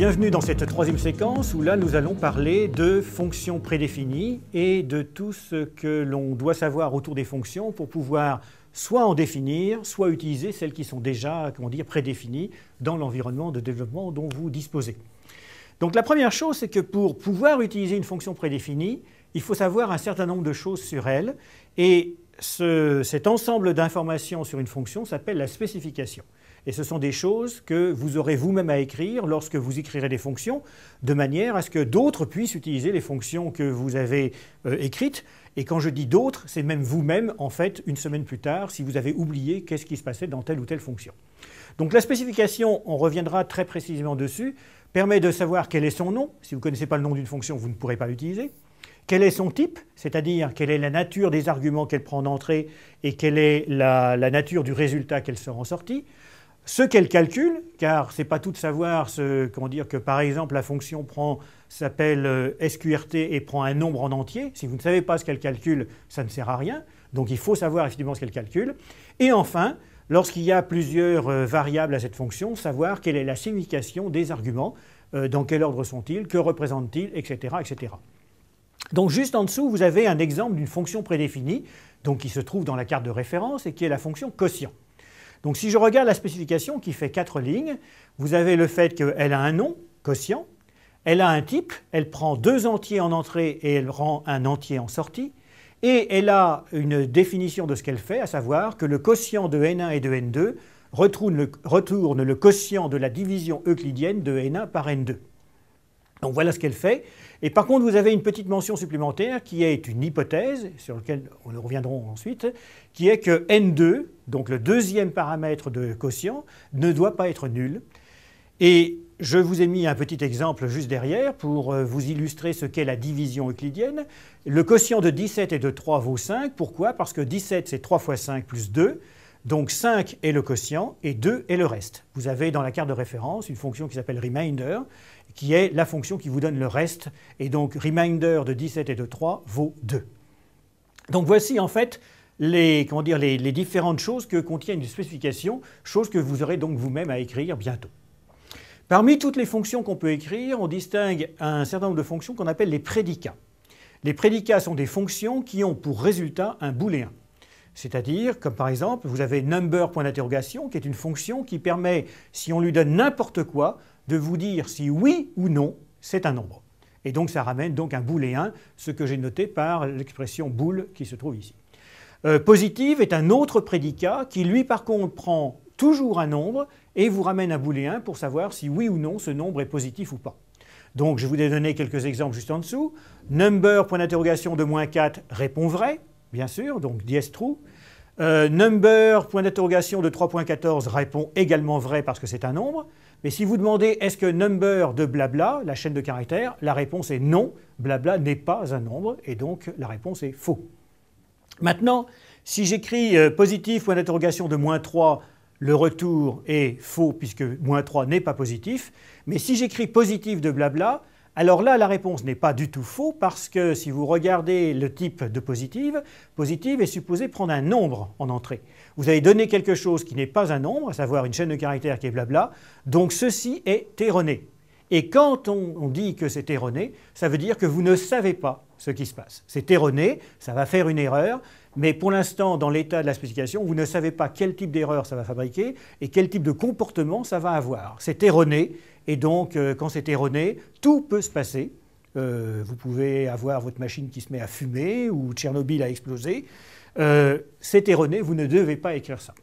Bienvenue dans cette troisième séquence où là nous allons parler de fonctions prédéfinies et de tout ce que l'on doit savoir autour des fonctions pour pouvoir soit en définir, soit utiliser celles qui sont déjà comment dire, prédéfinies dans l'environnement de développement dont vous disposez. Donc la première chose, c'est que pour pouvoir utiliser une fonction prédéfinie, il faut savoir un certain nombre de choses sur elle, et cet ensemble d'informations sur une fonction s'appelle la spécification. Et ce sont des choses que vous aurez vous-même à écrire lorsque vous écrirez des fonctions, de manière à ce que d'autres puissent utiliser les fonctions que vous avez euh, écrites. Et quand je dis d'autres, c'est même vous-même, en fait, une semaine plus tard, si vous avez oublié qu'est-ce qui se passait dans telle ou telle fonction. Donc la spécification, on reviendra très précisément dessus, permet de savoir quel est son nom. Si vous ne connaissez pas le nom d'une fonction, vous ne pourrez pas l'utiliser. Quel est son type, c'est-à-dire quelle est la nature des arguments qu'elle prend d'entrée et quelle est la, la nature du résultat qu'elle sort en sortie ce qu'elle calcule, car ce n'est pas tout de savoir ce, comment dire, que par exemple la fonction prend s'appelle euh, SQRT et prend un nombre en entier. Si vous ne savez pas ce qu'elle calcule, ça ne sert à rien. Donc il faut savoir effectivement ce qu'elle calcule. Et enfin, lorsqu'il y a plusieurs euh, variables à cette fonction, savoir quelle est la signification des arguments, euh, dans quel ordre sont-ils, que représentent-ils, etc., etc. Donc juste en dessous, vous avez un exemple d'une fonction prédéfinie, qui se trouve dans la carte de référence et qui est la fonction quotient. Donc si je regarde la spécification qui fait quatre lignes, vous avez le fait qu'elle a un nom, quotient, elle a un type, elle prend deux entiers en entrée et elle rend un entier en sortie, et elle a une définition de ce qu'elle fait, à savoir que le quotient de N1 et de N2 retourne le, retourne le quotient de la division euclidienne de N1 par N2. Donc voilà ce qu'elle fait. Et par contre, vous avez une petite mention supplémentaire qui est une hypothèse, sur laquelle nous reviendrons ensuite, qui est que N2, donc le deuxième paramètre de quotient, ne doit pas être nul. Et je vous ai mis un petit exemple juste derrière pour euh, vous illustrer ce qu'est la division euclidienne. Le quotient de 17 et de 3 vaut 5. Pourquoi Parce que 17, c'est 3 fois 5 plus 2. Donc 5 est le quotient et 2 est le reste. Vous avez dans la carte de référence une fonction qui s'appelle remainder qui est la fonction qui vous donne le reste. Et donc reminder de 17 et de 3 vaut 2. Donc voici en fait les, comment dire, les, différentes choses que contient une spécification, choses que vous aurez donc vous-même à écrire bientôt. Parmi toutes les fonctions qu'on peut écrire, on distingue un certain nombre de fonctions qu'on appelle les prédicats. Les prédicats sont des fonctions qui ont pour résultat un booléen. C'est-à-dire, comme par exemple, vous avez number point d'interrogation, qui est une fonction qui permet, si on lui donne n'importe quoi, de vous dire si oui ou non c'est un nombre. Et donc ça ramène donc un booléen, ce que j'ai noté par l'expression boule qui se trouve ici. Euh, positive est un autre prédicat qui lui par contre prend toujours un nombre et vous ramène un booléen pour savoir si oui ou non ce nombre est positif ou pas. Donc je vous ai donné quelques exemples juste en dessous. Number, point d'interrogation de moins 4, répond vrai, bien sûr, donc 10 true. Euh, number, point d'interrogation de 3.14, répond également vrai parce que c'est un nombre. Mais si vous demandez est-ce que number de blabla, la chaîne de caractères, la réponse est non, blabla n'est pas un nombre, et donc la réponse est faux. Maintenant, si j'écris euh, positif ou un interrogation de moins 3, le retour est faux puisque moins 3 n'est pas positif. Mais si j'écris positif de blabla, alors là, la réponse n'est pas du tout faux parce que si vous regardez le type de positive, positive est supposé prendre un nombre en entrée. Vous avez donné quelque chose qui n'est pas un nombre, à savoir une chaîne de caractères qui est blabla, donc ceci est erroné. Et quand on dit que c'est erroné, ça veut dire que vous ne savez pas ce qui se passe. C'est erroné, ça va faire une erreur, mais pour l'instant, dans l'état de la spécification, vous ne savez pas quel type d'erreur ça va fabriquer et quel type de comportement ça va avoir. C'est erroné, et donc, euh, quand c'est erroné, tout peut se passer. Euh, vous pouvez avoir votre machine qui se met à fumer ou Tchernobyl a explosé. Euh, c'est erroné, vous ne devez pas écrire ça.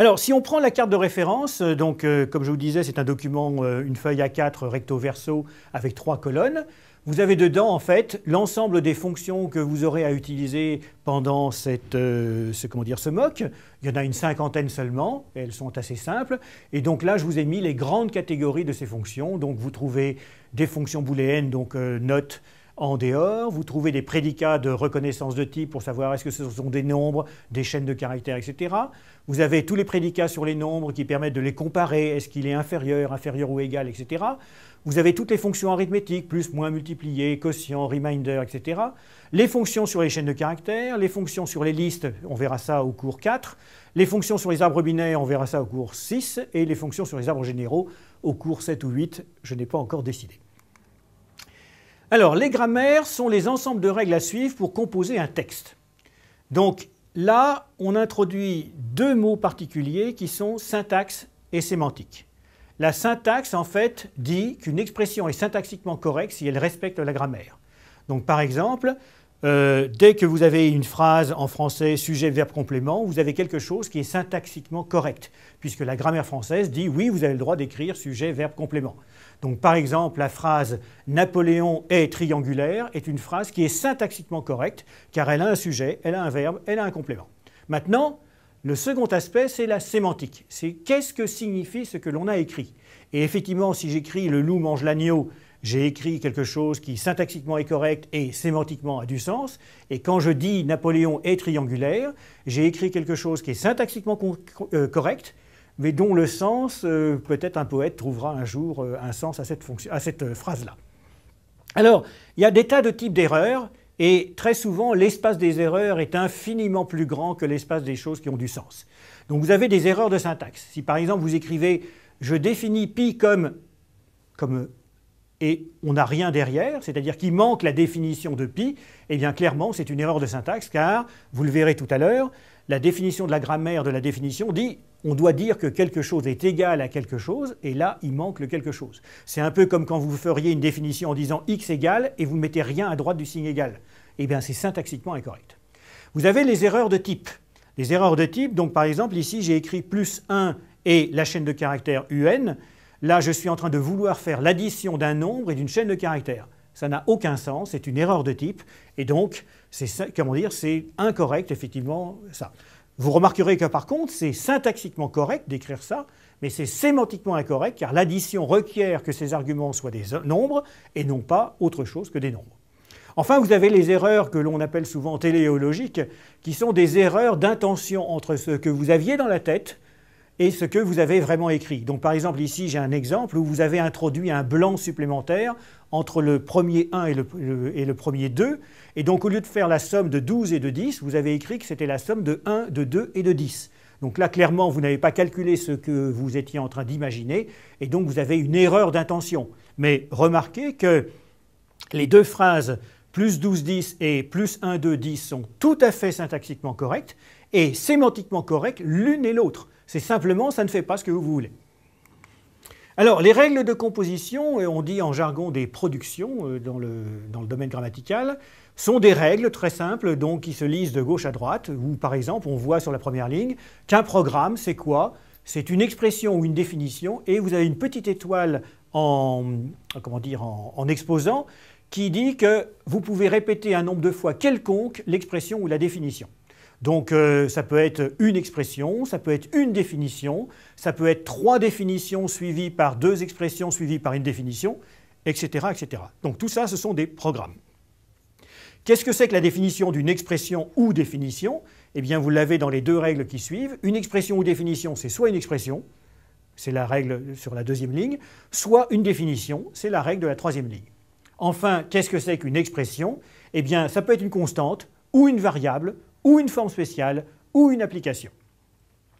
Alors, si on prend la carte de référence, euh, donc euh, comme je vous disais, c'est un document, euh, une feuille A4 recto verso avec trois colonnes. Vous avez dedans, en fait, l'ensemble des fonctions que vous aurez à utiliser pendant cette, ce, comment dire, ce Il y en a une cinquantaine seulement, elles sont assez simples. Et donc là, je vous ai mis les grandes catégories de ces fonctions. Donc vous trouvez des fonctions booléennes, donc notes, en dehors. Vous trouvez des prédicats de reconnaissance de type pour savoir est-ce que ce sont des nombres, des chaînes de caractères, etc. Vous avez tous les prédicats sur les nombres qui permettent de les comparer. Est-ce qu'il est inférieur, inférieur ou égal, etc. Vous avez toutes les fonctions arithmétiques, plus, moins, multiplié, quotient, reminder, etc. Les fonctions sur les chaînes de caractères, les fonctions sur les listes, on verra ça au cours 4. Les fonctions sur les arbres binaires, on verra ça au cours 6. Et les fonctions sur les arbres généraux au cours 7 ou 8, je n'ai pas encore décidé. Alors, les grammaires sont les ensembles de règles à suivre pour composer un texte. Donc là, on introduit deux mots particuliers qui sont syntaxe et sémantique. La syntaxe, en fait, dit qu'une expression est syntaxiquement correcte si elle respecte la grammaire. Donc par exemple, euh, dès que vous avez une phrase en français sujet, verbe, complément, vous avez quelque chose qui est syntaxiquement correct, puisque la grammaire française dit oui, vous avez le droit d'écrire sujet, verbe, complément. Donc par exemple, la phrase Napoléon est triangulaire est une phrase qui est syntaxiquement correcte, car elle a un sujet, elle a un verbe, elle a un complément. Maintenant, le second aspect, c'est la sémantique. C'est qu'est-ce que signifie ce que l'on a écrit Et effectivement, si j'écris le loup mange l'agneau, j'ai écrit quelque chose qui syntaxiquement est correct et sémantiquement a du sens. Et quand je dis Napoléon est triangulaire, j'ai écrit quelque chose qui est syntaxiquement euh, correct, mais dont le sens, euh, peut-être un poète trouvera un jour euh, un sens à cette, cette phrase-là. Alors, il y a des tas de types d'erreurs, et très souvent, l'espace des erreurs est infiniment plus grand que l'espace des choses qui ont du sens. Donc vous avez des erreurs de syntaxe. Si par exemple vous écrivez « je définis pi comme, comme et on n'a rien derrière, c'est-à-dire qu'il manque la définition de pi, eh bien clairement c'est une erreur de syntaxe car, vous le verrez tout à l'heure, la définition de la grammaire de la définition dit on doit dire que quelque chose est égal à quelque chose et là il manque le quelque chose. C'est un peu comme quand vous feriez une définition en disant x égale et vous ne mettez rien à droite du signe égal. Eh bien c'est syntaxiquement incorrect. Vous avez les erreurs de type. Les erreurs de type, donc par exemple ici j'ai écrit plus 1 et la chaîne de caractères un Là, je suis en train de vouloir faire l'addition d'un nombre et d'une chaîne de caractères. Ça n'a aucun sens, c'est une erreur de type, et donc, c'est, comment dire, c'est incorrect, effectivement, ça. Vous remarquerez que par contre, c'est syntaxiquement correct d'écrire ça, mais c'est sémantiquement incorrect, car l'addition requiert que ces arguments soient des nombres, et non pas autre chose que des nombres. Enfin, vous avez les erreurs que l'on appelle souvent téléologiques, qui sont des erreurs d'intention entre ce que vous aviez dans la tête et ce que vous avez vraiment écrit. Donc par exemple ici j'ai un exemple où vous avez introduit un blanc supplémentaire entre le premier 1 et le, premier 2, et donc au lieu de faire la somme de 12 et de 10, vous avez écrit que c'était la somme de 1, de 2 et de 10. Donc là clairement vous n'avez pas calculé ce que vous étiez en train d'imaginer, et donc vous avez une erreur d'intention. Mais remarquez que les deux phrases plus 12, 10 et plus 1, 2, 10 sont tout à fait syntaxiquement correctes, et sémantiquement correctes l'une et l'autre. C'est simplement, ça ne fait pas ce que vous voulez. Alors, les règles de composition, et on dit en jargon des productions euh, dans le, domaine grammatical, sont des règles très simples, donc qui se lisent de gauche à droite, où par exemple, on voit sur la première ligne qu'un programme, c'est quoi C'est une expression ou une définition, et vous avez une petite étoile en, comment dire, en exposant qui dit que vous pouvez répéter un nombre de fois quelconque l'expression ou la définition. Donc euh, ça peut être une expression, ça peut être une définition, ça peut être trois définitions suivies par deux expressions suivies par une définition, etc. etc. Donc tout ça, ce sont des programmes. Qu'est-ce que c'est que la définition d'une expression ou définition Eh bien, vous l'avez dans les deux règles qui suivent. Une expression ou définition, c'est soit une expression, c'est la règle sur la deuxième ligne, soit une définition, c'est la règle de la troisième ligne. Enfin, qu'est-ce que c'est qu'une expression Eh bien, ça peut être une constante ou une variable ou une forme spéciale, ou une application.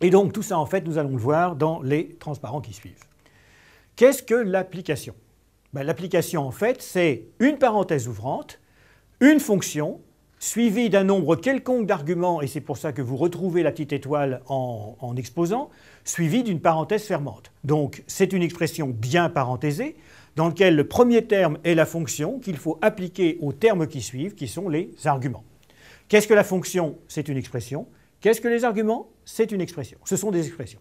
Et donc tout ça, en fait, nous allons le voir dans les transparents qui suivent. Qu'est-ce que l'application ben, L'application, en fait, c'est une parenthèse ouvrante, une fonction, suivie d'un nombre quelconque d'arguments, et c'est pour ça que vous retrouvez la petite étoile en, en exposant, suivie d'une parenthèse fermante. Donc c'est une expression bien parenthésée, dans laquelle le premier terme est la fonction qu'il faut appliquer aux termes qui suivent, qui sont les arguments. Qu'est-ce que la fonction C'est une expression. Qu'est-ce que les arguments C'est une expression. Ce sont des expressions.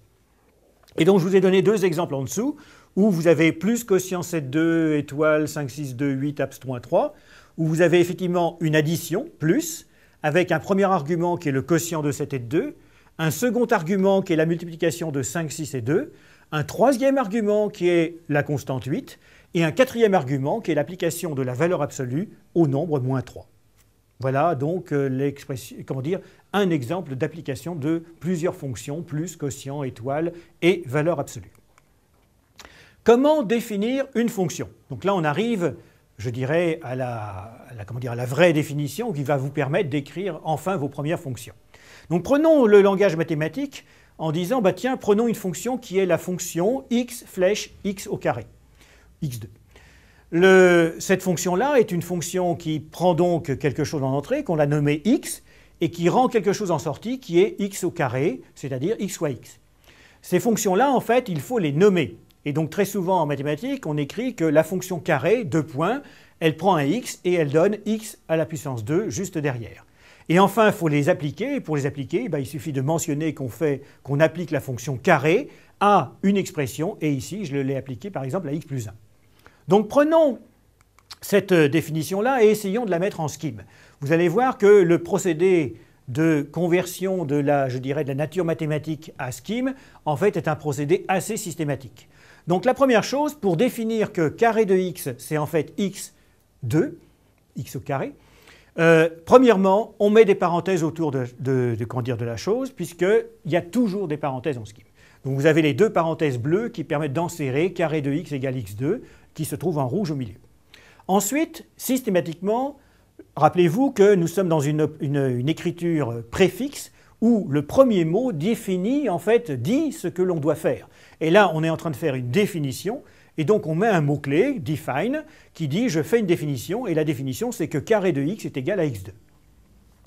Et donc, je vous ai donné deux exemples en dessous où vous avez plus quotient 7, 2, étoile 5, 6, 2, 8, abstain 3, où vous avez effectivement une addition, plus, avec un premier argument qui est le quotient de 7 et de 2, un second argument qui est la multiplication de 5, 6 et 2, un troisième argument qui est la constante 8, et un quatrième argument qui est l'application de la valeur absolue au nombre moins 3. Voilà donc euh, comment dire, un exemple d'application de plusieurs fonctions, plus, quotient, étoile et valeur absolue. Comment définir une fonction Donc là, on arrive, je dirais, à la, comment dire, la vraie définition qui va vous permettre d'écrire enfin vos premières fonctions. Donc prenons le langage mathématique en disant, bah tiens, prenons une fonction qui est la fonction x flèche x au carré, x2 cette fonction-là est une fonction qui prend donc quelque chose en entrée, qu'on l'a nommé x, et qui rend quelque chose en sortie qui est x au carré, c'est-à-dire x fois x. Ces fonctions-là, en fait, il faut les nommer. Et donc très souvent en mathématiques, on écrit que la fonction carré, deux points, elle prend un x et elle donne x à la puissance 2 juste derrière. Et enfin, il faut les appliquer. Et pour les appliquer, bah, il suffit de mentionner qu'on fait, qu'on applique la fonction carré à une expression. Et ici, je l'ai appliquée par exemple à x plus 1. Donc prenons cette euh, définition-là et essayons de la mettre en scheme. Vous allez voir que le procédé de conversion de la, je dirais, de la nature mathématique à scheme, en fait, est un procédé assez systématique. Donc la première chose, pour définir que carré de x, c'est en fait x2, x au carré, euh, premièrement, on met des parenthèses autour de, de, de, dire, de la chose, puisqu'il y a toujours des parenthèses en scheme. Donc vous avez les deux parenthèses bleues qui permettent d'enserrer carré de x égale x2 qui se trouve en rouge au milieu. Ensuite, systématiquement, rappelez-vous que nous sommes dans une, écriture préfixe où le premier mot définit, en fait, dit ce que l'on doit faire. Et là, on est en train de faire une définition, et donc on met un mot-clé, define, qui dit je fais une définition, et la définition c'est que carré de x est égal à x2.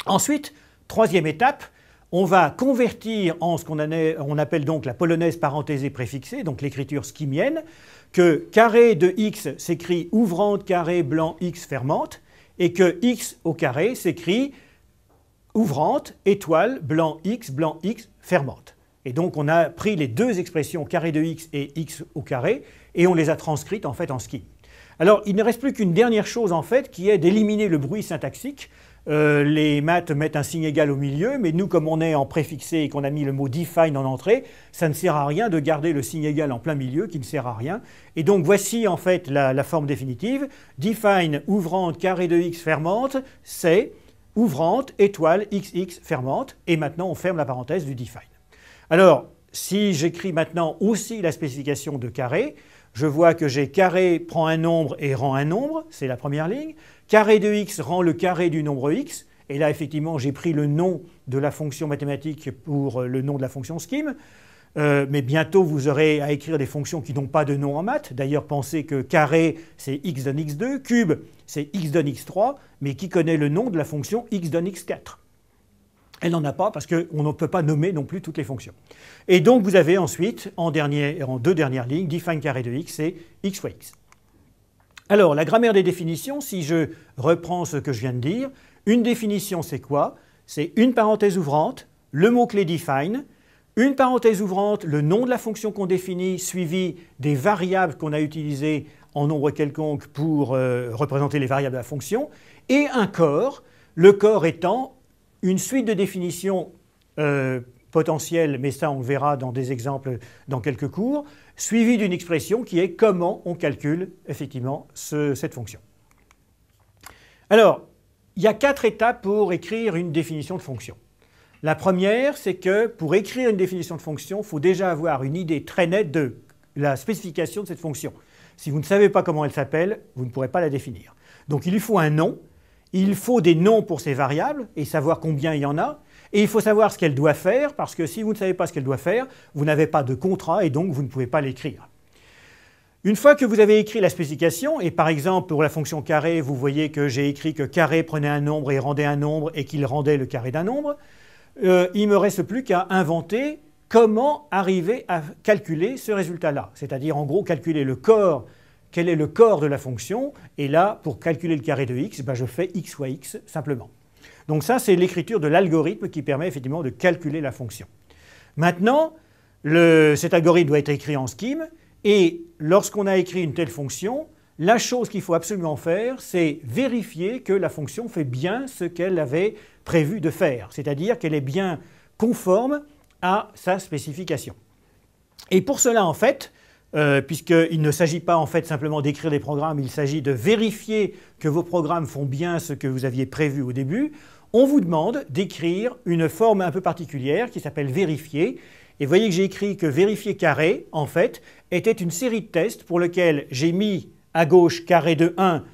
Ensuite, troisième étape, on va convertir en ce qu'on appelle donc la polonaise parenthésée préfixée, donc l'écriture skimienne, que carré de x s'écrit ouvrante carré blanc x fermante, et que x au carré s'écrit ouvrante étoile blanc x blanc x fermante. Et donc on a pris les deux expressions carré de x et x au carré, et on les a transcrites en fait en skim. Alors il ne reste plus qu'une dernière chose en fait, qui est d'éliminer le bruit syntaxique euh, les maths mettent un signe égal au milieu, mais nous, comme on est en préfixé et qu'on a mis le mot define en entrée, ça ne sert à rien de garder le signe égal en plein milieu, qui ne sert à rien. Et donc voici en fait la, la forme définitive. Define ouvrante carré de x fermante, c'est ouvrante étoile xx fermante. Et maintenant, on ferme la parenthèse du define. Alors, si j'écris maintenant aussi la spécification de carré, je vois que j'ai carré prend un nombre et rend un nombre, c'est la première ligne. Carré de x rend le carré du nombre x, et là effectivement j'ai pris le nom de la fonction mathématique pour euh, le nom de la fonction scheme. Euh, mais bientôt vous aurez à écrire des fonctions qui n'ont pas de nom en maths. D'ailleurs, pensez que carré c'est x donne x2, cube c'est x donne x3, mais qui connaît le nom de la fonction x donne x4 elle n'en a pas parce qu'on ne peut pas nommer non plus toutes les fonctions. Et donc vous avez ensuite, en, dernier, en deux dernières lignes, define carré de x et x fois x. Alors la grammaire des définitions, si je reprends ce que je viens de dire, une définition c'est quoi C'est une parenthèse ouvrante, le mot-clé define, une parenthèse ouvrante, le nom de la fonction qu'on définit, suivi des variables qu'on a utilisées en nombre quelconque pour euh, représenter les variables de la fonction, et un corps, le corps étant une suite de définitions euh, potentielles, mais ça on le verra dans des exemples dans quelques cours, suivie d'une expression qui est comment on calcule effectivement cette fonction. Alors, il y a quatre étapes pour écrire une définition de fonction. La première, c'est que pour écrire une définition de fonction, il faut déjà avoir une idée très nette de la spécification de cette fonction. Si vous ne savez pas comment elle s'appelle, vous ne pourrez pas la définir. Donc il lui faut un nom, il faut des noms pour ces variables et savoir combien il y en a. Et il faut savoir ce qu'elle doit faire, parce que si vous ne savez pas ce qu'elle doit faire, vous n'avez pas de contrat et donc vous ne pouvez pas l'écrire. Une fois que vous avez écrit la spécification, et par exemple pour la fonction carré, vous voyez que j'ai écrit que carré prenait un nombre et rendait un nombre et qu'il rendait le carré d'un nombre, il euh, il me reste plus qu'à inventer comment arriver à calculer ce résultat-là. C'est-à-dire en gros calculer le corps quel est le corps de la fonction, et là, pour calculer le carré de x, ben, je fais x fois x simplement. Donc ça, c'est l'écriture de l'algorithme qui permet effectivement de calculer la fonction. Maintenant, cet algorithme doit être écrit en scheme, et lorsqu'on a écrit une telle fonction, la chose qu'il faut absolument faire, c'est vérifier que la fonction fait bien ce qu'elle avait prévu de faire, c'est-à-dire qu'elle est bien conforme à sa spécification. Et pour cela, en fait, euh, puisqu'il ne s'agit pas en fait simplement d'écrire des programmes, il s'agit de vérifier que vos programmes font bien ce que vous aviez prévu au début, on vous demande d'écrire une forme un peu particulière qui s'appelle vérifier. Et voyez que j'ai écrit que vérifier carré, en fait, était une série de tests pour lequel j'ai mis à gauche carré de 1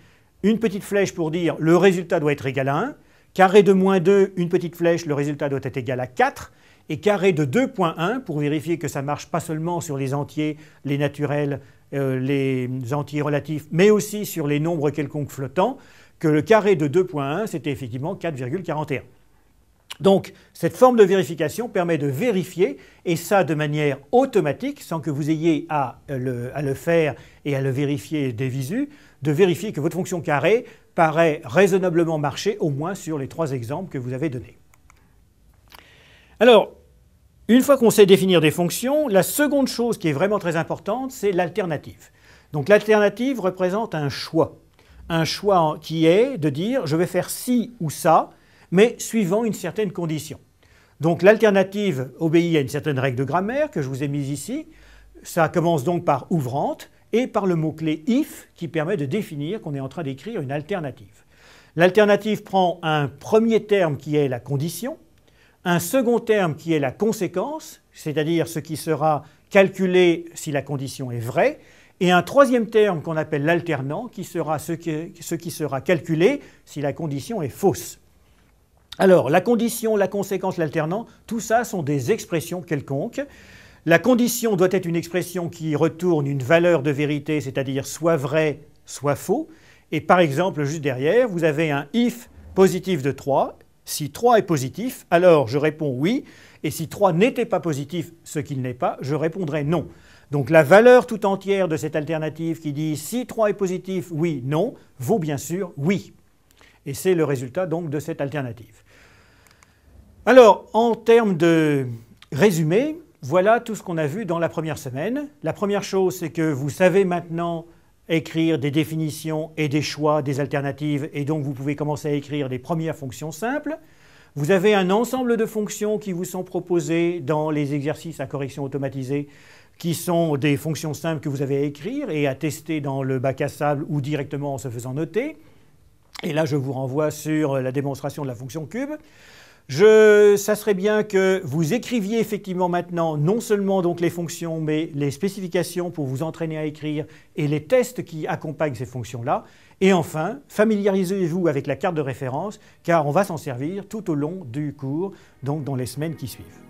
une petite flèche pour dire le résultat doit être égal à 1, carré de moins 2, une petite flèche, le résultat doit être égal à 4, et carré de 2.1 pour vérifier que ça marche pas seulement sur les entiers, les naturels, euh, les entiers relatifs, mais aussi sur les nombres quelconques flottants, que le carré de 2.1, c'était effectivement 4,41. Donc, cette forme de vérification permet de vérifier, et ça de manière automatique, sans que vous ayez à euh, le, faire et à le vérifier des visu, de vérifier que votre fonction carré paraît raisonnablement marcher, au moins sur les trois exemples que vous avez donnés. Alors, une fois qu'on sait définir des fonctions, la seconde chose qui est vraiment très importante, c'est l'alternative. Donc l'alternative représente un choix. Un choix qui est de dire je vais faire ci ou ça, mais suivant une certaine condition. Donc l'alternative obéit à une certaine règle de grammaire que je vous ai mise ici. Ça commence donc par ouvrante et par le mot-clé if qui permet de définir qu'on est en train d'écrire une alternative. L'alternative prend un premier terme qui est la condition, un second terme qui est la conséquence, c'est-à-dire ce qui sera calculé si la condition est vraie, et un troisième terme qu'on appelle l'alternant, qui sera ce qui, sera calculé si la condition est fausse. Alors, la condition, la conséquence, l'alternant, tout ça sont des expressions quelconques. La condition doit être une expression qui retourne une valeur de vérité, c'est-à-dire soit vrai, soit faux. Et par exemple, juste derrière, vous avez un if positif de 3 si 3 est positif, alors je réponds oui. Et si 3 n'était pas positif, ce qu'il n'est pas, je répondrais non. Donc la valeur tout entière de cette alternative qui dit si 3 est positif, oui, non, vaut bien sûr oui. Et c'est le résultat donc de cette alternative. Alors, en termes de résumé, voilà tout ce qu'on a vu dans la première semaine. La première chose, c'est que vous savez maintenant écrire des définitions et des choix, des alternatives, et donc vous pouvez commencer à écrire des premières fonctions simples. Vous avez un ensemble de fonctions qui vous sont proposées dans les exercices à correction automatisée, qui sont des fonctions simples que vous avez à écrire et à tester dans le bac à sable ou directement en se faisant noter. Et là, je vous renvoie sur la démonstration de la fonction cube. Je, ça serait bien que vous écriviez effectivement maintenant non seulement donc les fonctions, mais les spécifications pour vous entraîner à écrire et les tests qui accompagnent ces fonctions-là. Et enfin, familiarisez-vous avec la carte de référence, car on va s'en servir tout au long du cours, donc dans les semaines qui suivent.